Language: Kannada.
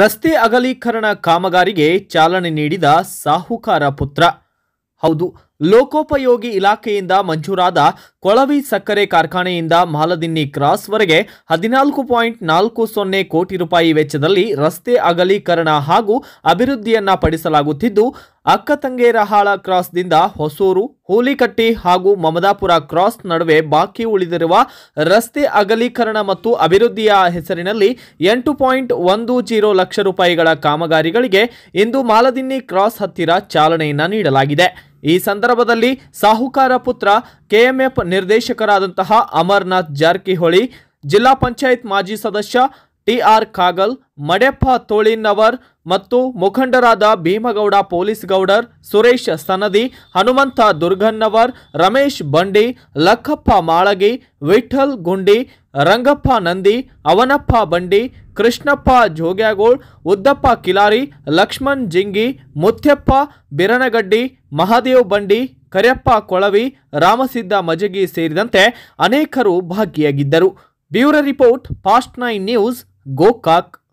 ರಸ್ತೆ ಅಗಲೀಕರಣ ಕಾಮಗಾರಿಗೆ ಚಾಲನೆ ನೀಡಿದ ಸಾಹುಕಾರ ಪುತ್ರ ಹೌದು ಲೋಕೋಪಯೋಗಿ ಇಲಾಖೆಯಿಂದ ಮಂಜೂರಾದ ಕೊಳವಿ ಸಕ್ಕರೆ ಕಾರ್ಖಾನೆಯಿಂದ ಮಾಲದಿನ್ನಿ ಕ್ರಾಸ್ವರೆಗೆ ಹದಿನಾಲ್ಕು ಪಾಯಿಂಟ್ ನಾಲ್ಕು ಸೊನ್ನೆ ಕೋಟಿ ರೂಪಾಯಿ ವೆಚ್ಚದಲ್ಲಿ ರಸ್ತೆ ಅಗಲೀಕರಣ ಹಾಗೂ ಅಭಿವೃದ್ಧಿಯನ್ನ ಪಡಿಸಲಾಗುತ್ತಿದ್ದು ಅಕ್ಕತಂಗೇರಹಾಳ ಕ್ರಾಸ್ದಿಂದ ಹೊಸೂರು ಹೂಲಿಕಟ್ಟಿ ಹಾಗೂ ಮಮದಾಪುರ ಕ್ರಾಸ್ ನಡುವೆ ಬಾಕಿ ಉಳಿದಿರುವ ರಸ್ತೆ ಅಗಲೀಕರಣ ಮತ್ತು ಅಭಿವೃದ್ಧಿಯ ಹೆಸರಿನಲ್ಲಿ ಎಂಟು ಪಾಯಿಂಟ್ ಒಂದು ಜೀರೋ ಲಕ್ಷ ರೂಪಾಯಿಗಳ ಕಾಮಗಾರಿಗಳಿಗೆ ಇಂದು ಮಾಲದಿನ್ನಿ ಕ್ರಾಸ್ ಹತ್ತಿರ ಚಾಲನೆಯನ್ನ ನೀಡಲಾಗಿದೆ ಈ ಸಂದರ್ಭದಲ್ಲಿ ಸಾಹುಕಾರ ಪುತ್ರ ಕೆಎಂಎಫ್ ನಿರ್ದೇಶಕರಾದಂತಹ ಅಮರ್ನಾಥ್ ಜಾರಕಿಹೊಳಿ ಜಿಲ್ಲಾ ಪಂಚಾಯತ್ ಮಾಜಿ ಸದಸ್ಯ ಟಿಆರ್ ಕಾಗಲ್ ಮಡೆಪ್ಪ ತೋಳಿನವರ್ ಮತ್ತು ಮುಖಂಡರಾದ ಭೀಮಗೌಡ ಪೊಲೀಸ್ ಗೌಡರ್ ಸುರೇಶ್ ಸನದಿ ಹನುಮಂತ ದುರ್ಗನ್ನವರ್ ರಮೇಶ್ ಬಂಡಿ ಲಕ್ಕಪ್ಪ ಮಾಳಗಿ ವಿಠಲ್ ಗುಂಡಿ ರಂಗಪ್ಪ ನಂದಿ ಅವನಪ್ಪ ಬಂಡಿ ಕೃಷ್ಣಪ್ಪ ಜೋಗ್ಯಾಗೋಳ್ ಉದ್ದಪ್ಪ ಕಿಲಾರಿ ಲಕ್ಷ್ಮಣ್ ಜಿಂಗಿ ಮುತ್ಯಪ್ಪ ಬಿರನಗಡ್ಡಿ ಮಹಾದೇವ್ ಬಂಡಿ ಕರಿಯಪ್ಪ ಕೊಳವಿ ರಾಮಸಿದ್ದ ಮಜಗಿ ಸೇರಿದಂತೆ ಅನೇಕರು ಭಾಗಿಯಾಗಿದ್ದರು bureau report fast nine news Go как